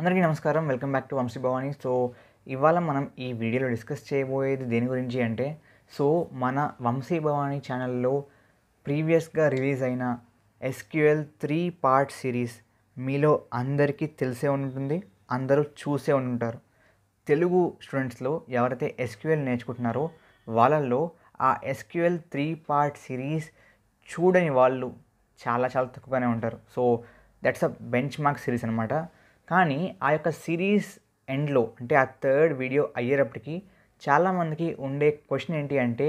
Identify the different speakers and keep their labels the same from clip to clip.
Speaker 1: అందరికీ నమస్కారం welcome back to Vamshi Bhavani so ఇవాళ మనం ఈ వీడియోలో డిస్కస్ చేయబోయేది దేని గురించి అంటే సో మన వంశీ భవానీ ఛానల్లో ప్రీవియస్గా రిలీజ్ అయిన ఎస్క్యూఎల్ త్రీ పార్ట్ సిరీస్ మీలో అందరికీ తెలిసే ఉంటుంది అందరూ చూసే ఉంటుంటారు తెలుగు స్టూడెంట్స్లో ఎవరైతే ఎస్క్యూఎల్ నేర్చుకుంటున్నారో వాళ్ళల్లో ఆ ఎస్క్యూఎల్ త్రీ పార్ట్ సిరీస్ చూడని వాళ్ళు చాలా చాలా తక్కువగానే ఉంటారు so that's a benchmark series అనమాట కానీ ఆ యొక్క సిరీస్ ఎండ్లో అంటే ఆ థర్డ్ వీడియో అయ్యేటప్పటికి చాలామందికి ఉండే క్వశ్చన్ ఏంటి అంటే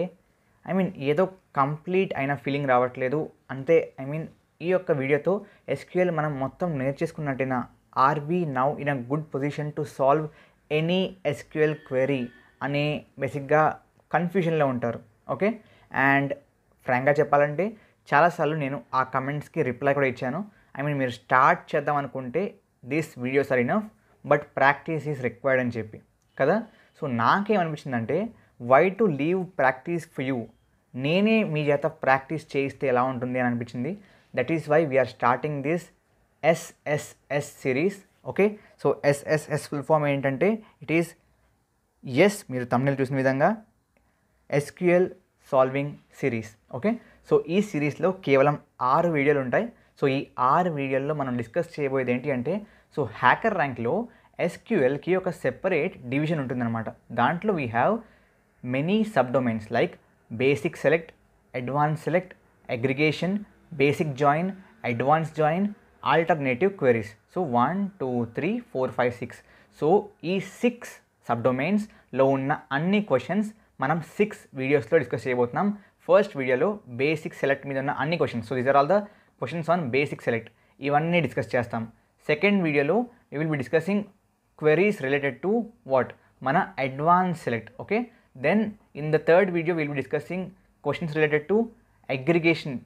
Speaker 1: ఐ మీన్ ఏదో కంప్లీట్ అయిన ఫీలింగ్ రావట్లేదు అంతే ఐ మీన్ ఈ యొక్క వీడియోతో ఎస్క్యూఎల్ మనం మొత్తం నేర్చేసుకున్నట్టేనా are be now in a good position to solve any SQL query అనే బేసిక్గా కన్ఫ్యూజన్లో ఉంటారు ఓకే అండ్ ఫ్రాంక్గా చెప్పాలంటే చాలాసార్లు నేను ఆ కమెంట్స్కి రిప్లై కూడా ఇచ్చాను ఐ మీన్ మీరు స్టార్ట్ చేద్దాం అనుకుంటే these videos are enough but practice is required అని చెప్పి కదా సో నాకేమనిపించిందంటే why to leave practice for you నేనే మీ చేత ప్రాక్టీస్ చేయిస్తే ఎలా ఉంటుంది అని అనిపించింది that is why we're starting this SSS series okay so SSS full form ఏంటంటే ఇట్ ఈస్ ఎస్ మీరు తమిళ చూసిన విధంగా SQL solving series okay so ఈ సిరీస్లో కేవలం ఆరు వీడియోలు ఉంటాయి సో ఈ ఆరు వీడియోల్లో మనం డిస్కస్ చేయబోయేది ఏంటి అంటే సో హ్యాకర్ ర్యాంక్లో ఎస్క్యూఎల్కి ఒక సెపరేట్ డివిజన్ ఉంటుందన్నమాట దాంట్లో we have many sub domains like basic select advance select aggregation basic join advance join alternative queries so one two three four five six so ఈ సిక్స్ సబ్ డొమైన్స్లో ఉన్న అన్ని questions మనం six వీడియోస్లో discuss చేయబోతున్నాం first వీడియోలో basic select మీద ఉన్న అన్ని questions so these are all the questions on basic select ఇవన్నీ డిస్కస్ చేస్తాం సెకండ్ వీడియోలో you will be discussing queries related to what మన advance select okay then in the third video will be discussing questions related to aggregation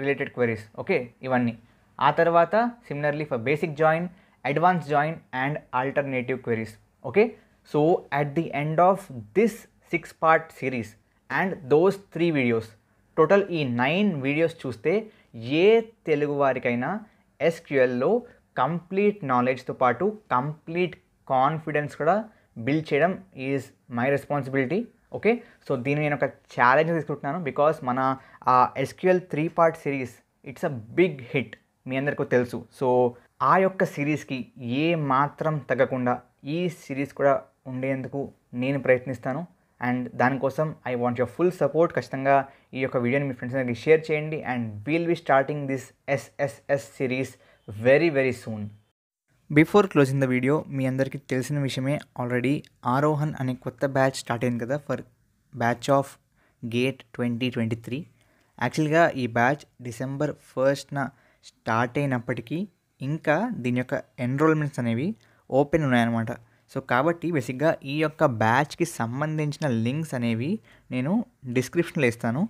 Speaker 1: related queries okay ఇవన్నీ ఆ తర్వాత similarly for basic join advance join and alternative queries okay so at the end of this six part series and those three videos total ఈ nine videos చూస్తే ఏ తెలుగు వారికైనా ఎస్క్యూఎల్లో complete నాలెడ్జ్తో పాటు కంప్లీట్ కాన్ఫిడెన్స్ కూడా బిల్డ్ చేయడం is my responsibility okay so దీన్ని నేను ఒక ఛాలెంజ్ తీసుకుంటున్నాను బికాస్ మన ఆ SQL three part series it's a big hit మీ అందరికీ తెలుసు సో ఆ యొక్క సిరీస్కి ఏ మాత్రం తగ్గకుండా ఈ సిరీస్ కూడా ఉండేందుకు నేను ప్రయత్నిస్తాను అండ్ దానికోసం I want your full support ఖచ్చితంగా ఈ యొక్క వీడియోని మీ ఫ్రెండ్స్ దగ్గరికి షేర్ చేయండి and we'll be starting this SSS series very very soon before closing the video మీ అందరికీ తెలిసిన విషయమే ఆల్రెడీ ఆరోహన్ అనే కొత్త బ్యాచ్ స్టార్ట్ అయింది కదా for batch of GATE twenty twenty three యాక్చువల్గా ఈ బ్యాచ్ డిసెంబర్ ఫస్ట్న స్టార్ట్ అయినప్పటికీ ఇంకా దీని యొక్క ఎన్రోల్మెంట్స్ అనేవి ఓపెన్ ఉన్నాయన్నమాట సో కాబట్టి బేసిక్గా ఈ యొక్క బ్యాచ్కి సంబంధించిన లింక్స్ అనేవి నేను డిస్క్రిప్షన్లో ఇస్తాను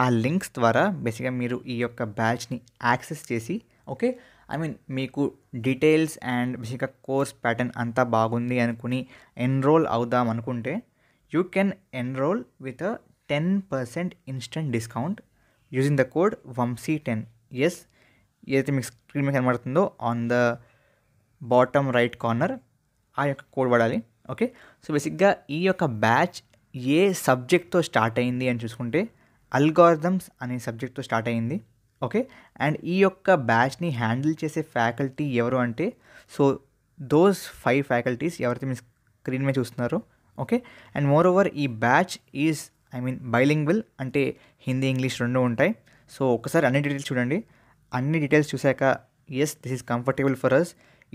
Speaker 1: ఆ లింక్స్ ద్వారా బేసిక్గా మీరు ఈ యొక్క బ్యాచ్ని యాక్సెస్ చేసి ఓకే ఐ మీన్ మీకు డీటెయిల్స్ అండ్ బేసిక్గా కోర్స్ ప్యాటర్న్ అంతా బాగుంది అనుకుని ఎన్రోల్ అవుదాం అనుకుంటే you can enroll with a ten percent instant discount using the code Vamsi ten S ఏదైతే మీకు స్క్రీన్ మీద కనబడుతుందో on the bottom right corner ఆ యొక్క కోడ్ వాడాలి ఓకే సో బేసిక్గా ఈ యొక్క బ్యాచ్ ఏ సబ్జెక్ట్తో స్టార్ట్ అయింది అని చూసుకుంటే అల్గారిథమ్స్ అనే సబ్జెక్ట్తో స్టార్ట్ అయింది ఓకే అండ్ ఈ యొక్క బ్యాచ్ని హ్యాండిల్ చేసే ఫ్యాకల్టీ ఎవరు అంటే సో దోస్ ఫైవ్ ఫ్యాకల్టీస్ ఎవరైతే మీ స్క్రీన్ మీద చూస్తున్నారో ఓకే అండ్ మోర్ ఓవర్ ఈ batch is I mean will అంటే హిందీ ఇంగ్లీష్ రెండు ఉంటాయి సో ఒకసారి అన్ని డీటెయిల్స్ చూడండి అన్ని డీటెయిల్స్ చూశాక yes this is comfortable for us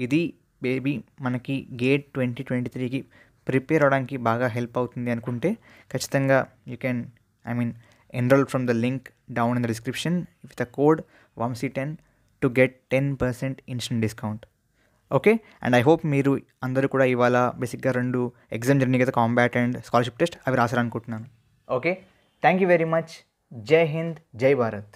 Speaker 1: ఇది మేబీ మనకి గేట్ ట్వంటీ ట్వంటీ త్రీకి ప్రిపేర్ అవడానికి బాగా హెల్ప్ అవుతుంది అనుకుంటే ఖచ్చితంగా you can I mean enroll from the link down in the description with the code Vamshi ten to get ten percent instant discount okay and I hope మీరు అందరూ కూడా ఇవాళ బేసిక్గా రెండు ఎగ్జామ్ జర్నీ కదా కాంబాట్ అండ్ స్కాలర్షిప్ టెస్ట్ అవి రాసారనుకుంటున్నాను okay thank you very much జై హింద్ జై భారత్